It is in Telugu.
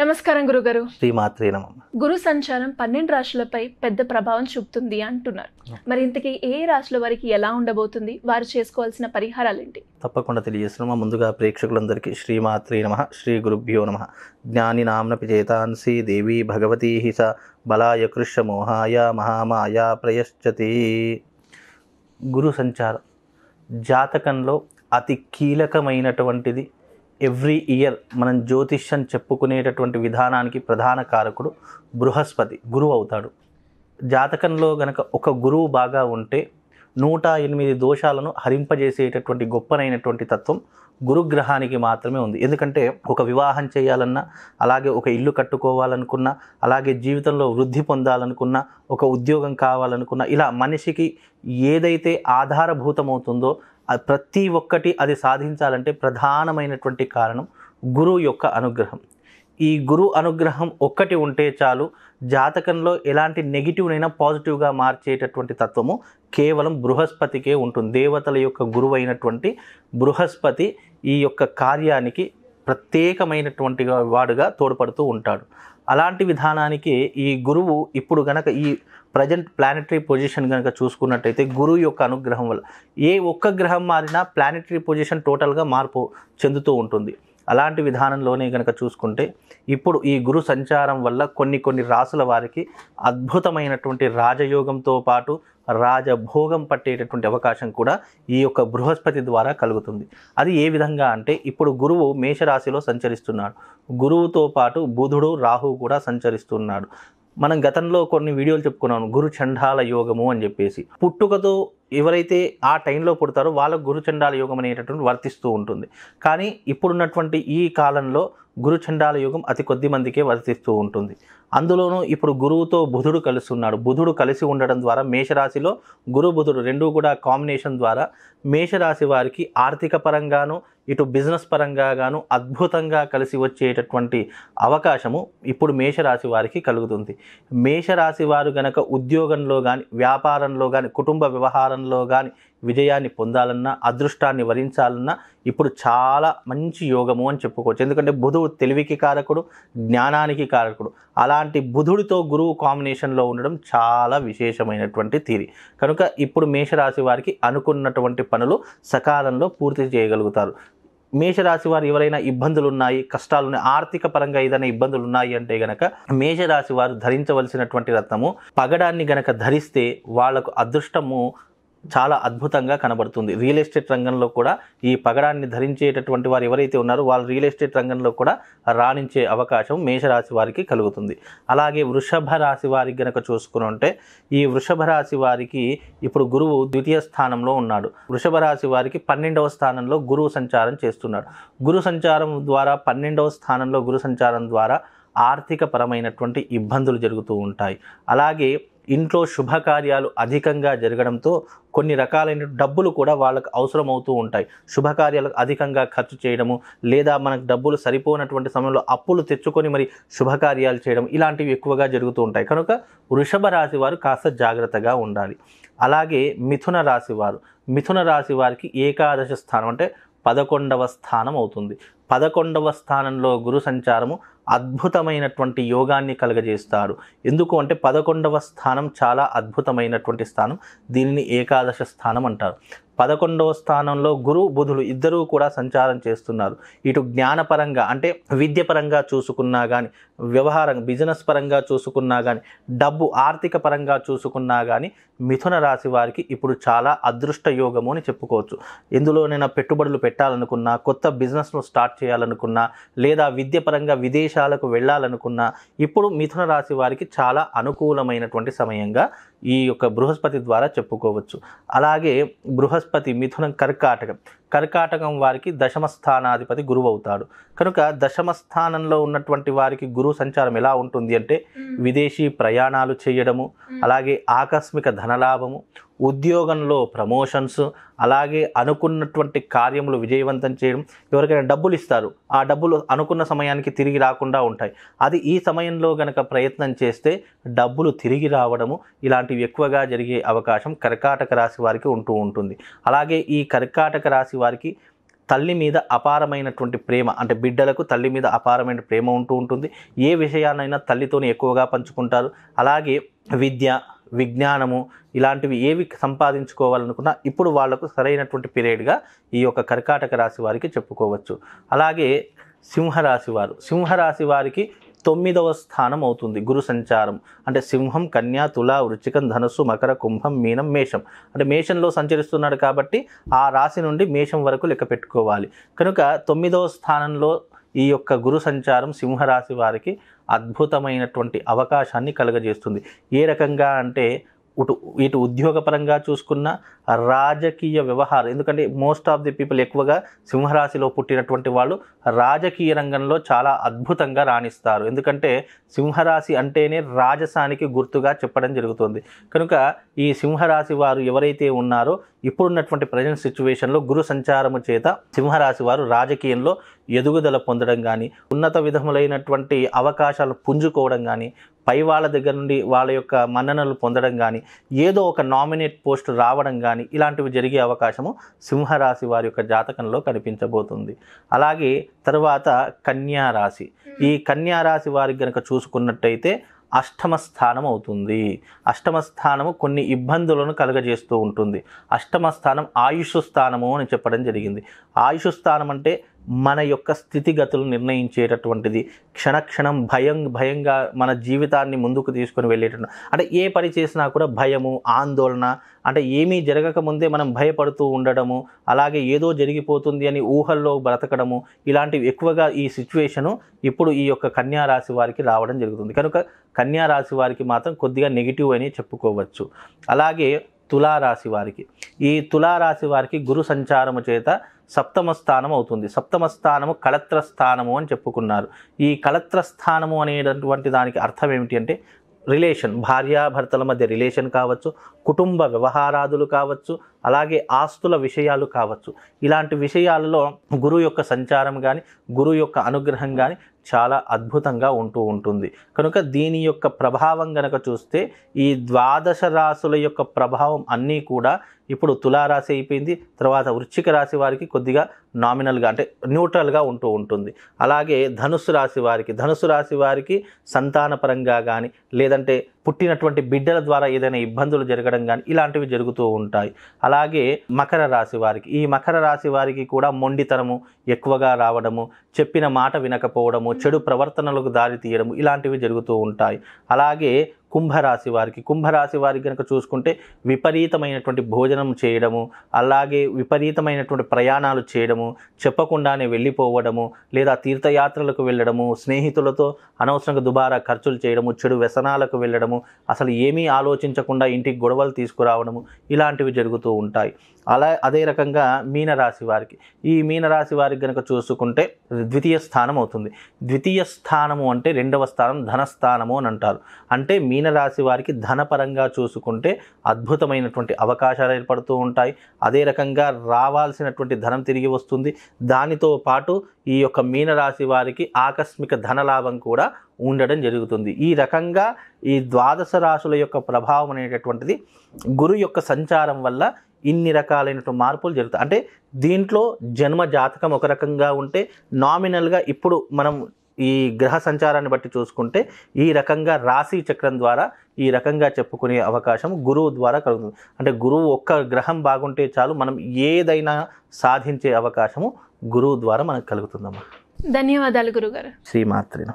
నమస్కారం గురుగారు శ్రీమాత్రి నమ గురు సంచారం పన్నెండు రాశులపై పెద్ద ప్రభావం చూపుతుంది అంటున్నారు మరి ఇంతకీ ఏ రాశుల వారికి ఎలా ఉండబోతుంది వారు చేసుకోవాల్సిన పరిహారాలు ఏంటి తప్పకుండా తెలియజేస్తున్నాము ముందుగా ప్రేక్షకులందరికీ శ్రీమాత్రి నమ శ్రీ గురుభ్యో నమ జ్ఞాని నామ్నపి చేతాన్సి దేవి భగవతీ స బలాయ కృష్ణ మోహాయ మహామాయ ప్రయశ్చతి గురు సంచారం జాతకంలో అతి కీలకమైనటువంటిది ఎవ్రీ ఇయర్ మనం జ్యోతిష్ అని చెప్పుకునేటటువంటి విధానానికి ప్రధాన కారకుడు బృహస్పతి గురువు అవుతాడు జాతకంలో గనక ఒక గురువు బాగా ఉంటే నూట ఎనిమిది దోషాలను హరింపజేసేటటువంటి గొప్పనైనటువంటి తత్వం గురుగ్రహానికి మాత్రమే ఉంది ఎందుకంటే ఒక వివాహం చేయాలన్నా అలాగే ఒక ఇల్లు కట్టుకోవాలనుకున్నా అలాగే జీవితంలో వృద్ధి పొందాలనుకున్నా ఒక ఉద్యోగం కావాలనుకున్నా ఇలా మనిషికి ఏదైతే ఆధారభూతమవుతుందో ప్రతి ఒక్కటి అది సాధించాలంటే ప్రధానమైనటువంటి కారణం గురువు యొక్క అనుగ్రహం ఈ గురు అనుగ్రహం ఒక్కటి ఉంటే చాలు జాతకంలో ఎలాంటి నెగిటివ్నైనా పాజిటివ్గా మార్చేటటువంటి తత్వము కేవలం బృహస్పతికే ఉంటుంది దేవతల యొక్క గురువైనటువంటి బృహస్పతి ఈ యొక్క కార్యానికి ప్రత్యేకమైనటువంటి వాడుగా తోడ్పడుతూ ఉంటాడు అలాంటి విధానానికి ఈ గురువు ఇప్పుడు కనుక ఈ ప్రజెంట్ ప్లానిటరీ పొజిషన్ కనుక చూసుకున్నట్టయితే గురువు యొక్క అనుగ్రహం వల్ల ఏ ఒక్క గ్రహం మారినా ప్లానిటరీ పొజిషన్ టోటల్గా మార్పు చెందుతూ ఉంటుంది అలాంటి విధానంలోనే కనుక చూసుకుంటే ఇప్పుడు ఈ గురు సంచారం వల్ల కొన్ని కొన్ని రాసుల వారికి అద్భుతమైనటువంటి రాజయోగంతో పాటు రాజభోగం పట్టేటటువంటి అవకాశం కూడా ఈ యొక్క బృహస్పతి ద్వారా కలుగుతుంది అది ఏ విధంగా అంటే ఇప్పుడు గురువు మేషరాశిలో సంచరిస్తున్నాడు గురువుతో పాటు బుధుడు రాహు కూడా సంచరిస్తున్నాడు మనం గతంలో కొన్ని వీడియోలు చెప్పుకున్నాను గురు చండాల యోగము అని చెప్పేసి పుట్టుకతో ఎవరైతే ఆ టైంలో పుడతారో వాళ్ళకు గురుచండాల యోగం అనేటటువంటి వర్తిస్తూ ఉంటుంది కానీ ఇప్పుడున్నటువంటి ఈ కాలంలో గురుచండాల యోగం అతి కొద్ది మందికే వర్తిస్తూ ఉంటుంది అందులోనూ ఇప్పుడు గురువుతో బుధుడు కలుస్తున్నాడు బుధుడు కలిసి ఉండడం ద్వారా మేషరాశిలో గురు బుధుడు రెండూ కూడా కాంబినేషన్ ద్వారా మేషరాశి వారికి ఆర్థిక పరంగాను ఇటు బిజినెస్ పరంగా గాను అద్భుతంగా కలిసి వచ్చేటటువంటి అవకాశము ఇప్పుడు మేషరాశి వారికి కలుగుతుంది మేషరాశి వారు గనక ఉద్యోగంలో కానీ వ్యాపారంలో కానీ కుటుంబ వ్యవహారంలో కానీ విజయాన్ని పొందాలన్నా అదృష్టాన్ని వరించాలన్నా ఇప్పుడు చాలా మంచి యోగము అని చెప్పుకోవచ్చు ఎందుకంటే బుధుడు తెలివికి కారకుడు జ్ఞానానికి కారకుడు అలాంటి బుధుడితో గురువు కాంబినేషన్లో ఉండడం చాలా విశేషమైనటువంటి తీరి కనుక ఇప్పుడు మేషరాశి వారికి అనుకున్నటువంటి పనులు సకాలంలో పూర్తి చేయగలుగుతారు మేషరాశి వారు ఎవరైనా ఇబ్బందులు ఉన్నాయి కష్టాలు ఉన్నాయి ఆర్థిక పరంగా ఏదైనా ఇబ్బందులు ఉన్నాయి అంటే గనక మేషరాశి వారు ధరించవలసినటువంటి రత్నము పగడాన్ని గనక ధరిస్తే వాళ్లకు అదృష్టము చాలా అద్భుతంగా కనబడుతుంది రియల్ ఎస్టేట్ రంగంలో కూడా ఈ పగడాన్ని ధరించేటటువంటి వారు ఎవరైతే ఉన్నారో వాళ్ళు రియల్ ఎస్టేట్ రంగంలో కూడా రాణించే అవకాశం మేషరాశి వారికి కలుగుతుంది అలాగే వృషభ రాశి వారికి గనక చూసుకుని ఉంటే ఈ వృషభ రాశి వారికి ఇప్పుడు గురువు ద్వితీయ స్థానంలో ఉన్నాడు వృషభ రాశి వారికి పన్నెండవ స్థానంలో గురువు సంచారం చేస్తున్నాడు గురు సంచారం ద్వారా పన్నెండవ స్థానంలో గురు సంచారం ద్వారా ఆర్థిక పరమైనటువంటి ఇబ్బందులు జరుగుతూ ఉంటాయి అలాగే ఇంట్లో శుభకార్యాలు అధికంగా జరగడంతో కొన్ని రకాలైన డబ్బులు కూడా వాళ్ళకు అవసరం అవుతూ ఉంటాయి శుభకార్యాలకు అధికంగా ఖర్చు చేయడము లేదా మనకు డబ్బులు సరిపోనటువంటి సమయంలో అప్పులు తెచ్చుకొని మరి శుభకార్యాలు చేయడం ఇలాంటివి ఎక్కువగా జరుగుతూ ఉంటాయి కనుక వృషభ రాశి వారు కాస్త జాగ్రత్తగా ఉండాలి అలాగే మిథున రాశి వారు మిథున రాశి వారికి ఏకాదశ స్థానం అంటే పదకొండవ స్థానం అవుతుంది పదకొండవ స్థానంలో గురు సంచారము అద్భుతమైనటువంటి యోగాన్ని కలుగజేస్తారు ఎందుకు అంటే పదకొండవ స్థానం చాలా అద్భుతమైనటువంటి స్థానం దీనిని ఏకాదశ స్థానం అంటారు పదకొండవ స్థానంలో గురు బుధులు ఇద్దరూ కూడా సంచారం చేస్తున్నారు ఇటు జ్ఞానపరంగా అంటే విద్యపరంగా చూసుకున్నా కానీ వ్యవహారం బిజినెస్ పరంగా చూసుకున్నా కానీ డబ్బు ఆర్థిక పరంగా చూసుకున్నా కానీ మిథున రాశి వారికి ఇప్పుడు చాలా అదృష్ట యోగము అని చెప్పుకోవచ్చు నేను పెట్టుబడులు పెట్టాలనుకున్నా కొత్త బిజినెస్ను స్టార్ట్ చేయాలనుకున్నా లేదా విద్యపరంగా విదేశ విదేశాలకు వెళ్ళాలనుకున్న ఇప్పుడు మిథున రాశి వారికి చాలా అనుకూలమైనటువంటి సమయంగా ఈ యొక్క బృహస్పతి ద్వారా చెప్పుకోవచ్చు అలాగే బృహస్పతి మిథునం కర్కాటకం కర్కాటకం వారికి దశమ స్థానాధిపతి గురువు అవుతాడు కనుక దశమ స్థానంలో ఉన్నటువంటి వారికి గురువు సంచారం ఎలా ఉంటుంది అంటే విదేశీ ప్రయాణాలు చేయడము అలాగే ఆకస్మిక ధనలాభము ఉద్యోగంలో ప్రమోషన్స్ అలాగే అనుకున్నటువంటి కార్యములు విజయవంతం చేయడం ఎవరికైనా డబ్బులు ఇస్తారు ఆ డబ్బులు అనుకున్న సమయానికి తిరిగి రాకుండా ఉంటాయి అది ఈ సమయంలో గనక ప్రయత్నం చేస్తే డబ్బులు తిరిగి రావడము ఇలాంటి ఇలాంటివి ఎక్కువగా జరిగే అవకాశం కర్కాటక రాశి వారికి ఉంటూ ఉంటుంది అలాగే ఈ కర్కాటక రాశి వారికి తల్లి మీద అపారమైనటువంటి ప్రేమ అంటే బిడ్డలకు తల్లి మీద అపారమైన ప్రేమ ఉంటూ ఉంటుంది ఏ విషయాన్నైనా తల్లితోనే ఎక్కువగా పంచుకుంటారు అలాగే విద్య విజ్ఞానము ఇలాంటివి ఏవి సంపాదించుకోవాలనుకున్నా ఇప్పుడు వాళ్లకు సరైనటువంటి పీరియడ్గా ఈ యొక్క కర్కాటక రాశి వారికి చెప్పుకోవచ్చు అలాగే సింహరాశి వారు సింహరాశి వారికి తొమ్మిదవ స్థానం అవుతుంది గురు సంచారం అంటే సింహం కన్యా తుల వృచ్చికం ధనస్సు మకర కుంభం మీనం మేషం అంటే మేషంలో సంచరిస్తున్నాడు కాబట్టి ఆ రాశి నుండి మేషం వరకు లెక్క పెట్టుకోవాలి కనుక తొమ్మిదవ స్థానంలో ఈ యొక్క గురు సంచారం సింహరాశి వారికి అద్భుతమైనటువంటి అవకాశాన్ని కలుగజేస్తుంది ఏ రకంగా అంటే ఇటు ఇటు ఉద్యోగపరంగా చూసుకున్న రాజకీయ వ్యవహారం ఎందుకంటే మోస్ట్ ఆఫ్ ది పీపుల్ ఎక్కువగా సింహరాశిలో పుట్టినటువంటి వాళ్ళు రాజకీయ రంగంలో చాలా అద్భుతంగా రాణిస్తారు ఎందుకంటే సింహరాశి అంటేనే రాజసానికి గుర్తుగా చెప్పడం జరుగుతుంది కనుక ఈ సింహరాశి వారు ఎవరైతే ఉన్నారో ఇప్పుడున్నటువంటి ప్రజెంట్ సిచ్యువేషన్లో గురు సంచారము చేత సింహరాశి వారు రాజకీయంలో ఎదుగుదల పొందడం కానీ ఉన్నత విధములైనటువంటి అవకాశాలు పుంజుకోవడం కానీ పై వాళ్ళ దగ్గర నుండి వాళ్ళ యొక్క మన్ననలు పొందడం కానీ ఏదో ఒక నామినేట్ పోస్ట్ రావడం కానీ ఇలాంటివి జరిగే అవకాశము సింహరాశి వారి యొక్క జాతకంలో కనిపించబోతుంది అలాగే తర్వాత కన్యారాశి ఈ కన్యారాశి వారికి కనుక చూసుకున్నట్టయితే అష్టమ స్థానం అవుతుంది అష్టమ స్థానము కొన్ని ఇబ్బందులను కలుగజేస్తూ ఉంటుంది అష్టమ స్థానం ఆయుష్ స్థానము అని చెప్పడం జరిగింది ఆయుష్ స్థానం అంటే మన యొక్క స్థితిగతులు నిర్ణయించేటటువంటిది క్షణక్షణం భయం భయంగా మన జీవితాన్ని ముందుకు తీసుకొని వెళ్ళేటట్టు అంటే ఏ పని చేసినా కూడా భయము ఆందోళన అంటే ఏమీ జరగక ముందే మనం భయపడుతూ ఉండడము అలాగే ఏదో జరిగిపోతుంది అని ఊహల్లో బ్రతకడము ఇలాంటివి ఎక్కువగా ఈ సిచ్యువేషను ఇప్పుడు ఈ యొక్క కన్యా రాశి వారికి రావడం జరుగుతుంది కనుక కన్యా రాశి వారికి మాత్రం కొద్దిగా నెగిటివ్ అని చెప్పుకోవచ్చు అలాగే తులారాశి వారికి ఈ తులారాశి వారికి గురు సంచారము చేత సప్తమ స్థానం అవుతుంది సప్తమ స్థానము కళత్ర స్థానము అని చెప్పుకున్నారు ఈ కళత్ర స్థానము అనేటటువంటి దానికి అర్థం ఏమిటి అంటే రిలేషన్ భార్యాభర్తల మధ్య రిలేషన్ కావచ్చు కుటుంబ వ్యవహారాదులు కావచ్చు అలాగే ఆస్తుల విషయాలు కావచ్చు ఇలాంటి విషయాలలో గురువు యొక్క సంచారం కానీ గురువు యొక్క అనుగ్రహం కానీ చాలా అద్భుతంగా ఉంటూ ఉంటుంది కనుక దీని యొక్క ప్రభావం గనక చూస్తే ఈ ద్వాదశ రాశుల యొక్క ప్రభావం అన్నీ కూడా ఇప్పుడు తులారాశి అయిపోయింది తర్వాత వృశ్చిక రాశి వారికి కొద్దిగా నామినల్గా అంటే న్యూట్రల్గా ఉంటూ ఉంటుంది అలాగే ధనుసు రాశి వారికి ధనుసు రాశి వారికి సంతానపరంగా కానీ లేదంటే పుట్టినటువంటి బిడ్డల ద్వారా ఏదైనా ఇబ్బందులు జరగడం కానీ ఇలాంటివి జరుగుతూ ఉంటాయి అలాగే మకర రాశి వారికి ఈ మకర రాశి వారికి కూడా మొండితనము ఎక్కువగా రావడము చెప్పిన మాట వినకపోవడము చెడు ప్రవర్తనలకు దారి తీయడము ఇలాంటివి జరుగుతూ ఉంటాయి అలాగే కుంభరాశి వారికి కుంభరాశి వారికి కనుక చూసుకుంటే విపరీతమైనటువంటి భోజనం చేయడము అలాగే విపరీతమైనటువంటి ప్రయాణాలు చేయడము చెప్పకుండానే వెళ్ళిపోవడము లేదా తీర్థయాత్రలకు వెళ్ళడము స్నేహితులతో అనవసరంగా దుబారా ఖర్చులు చేయడము చెడు వ్యసనాలకు వెళ్ళడము అసలు ఏమీ ఆలోచించకుండా ఇంటికి గొడవలు తీసుకురావడము ఇలాంటివి జరుగుతూ ఉంటాయి అలా అదే రకంగా మీనరాశి వారికి ఈ మీనరాశి వారికి కనుక చూసుకుంటే ద్వితీయ స్థానం అవుతుంది ద్వితీయ స్థానము అంటే రెండవ స్థానం ధనస్థానము అని అంటారు అంటే మీనరాశి వారికి ధనపరంగా చూసుకుంటే అద్భుతమైనటువంటి అవకాశాలు ఏర్పడుతూ ఉంటాయి అదే రకంగా రావాల్సినటువంటి ధనం తిరిగి వస్తుంది దానితో పాటు ఈ యొక్క మీనరాశి వారికి ఆకస్మిక ధనలాభం కూడా ఉండడం జరుగుతుంది ఈ రకంగా ఈ ద్వాదశ రాశుల యొక్క ప్రభావం అనేటటువంటిది గురు యొక్క సంచారం వల్ల ఇన్ని రకాలైనటువంటి మార్పులు జరుగుతాయి అంటే దీంట్లో జన్మ జాతకం ఒక రకంగా ఉంటే నామినల్గా ఇప్పుడు మనం ఈ గ్రహ సంచారాన్ని బట్టి చూసుకుంటే ఈ రకంగా రాశి చక్రం ద్వారా ఈ రకంగా చెప్పుకునే అవకాశం గురువు ద్వారా కలుగుతుంది అంటే గురువు ఒక్క గ్రహం బాగుంటే చాలు మనం ఏదైనా సాధించే అవకాశము గురువు ద్వారా మనకు కలుగుతుందమ్మా ధన్యవాదాలు గురుగారు శ్రీమాత్రిన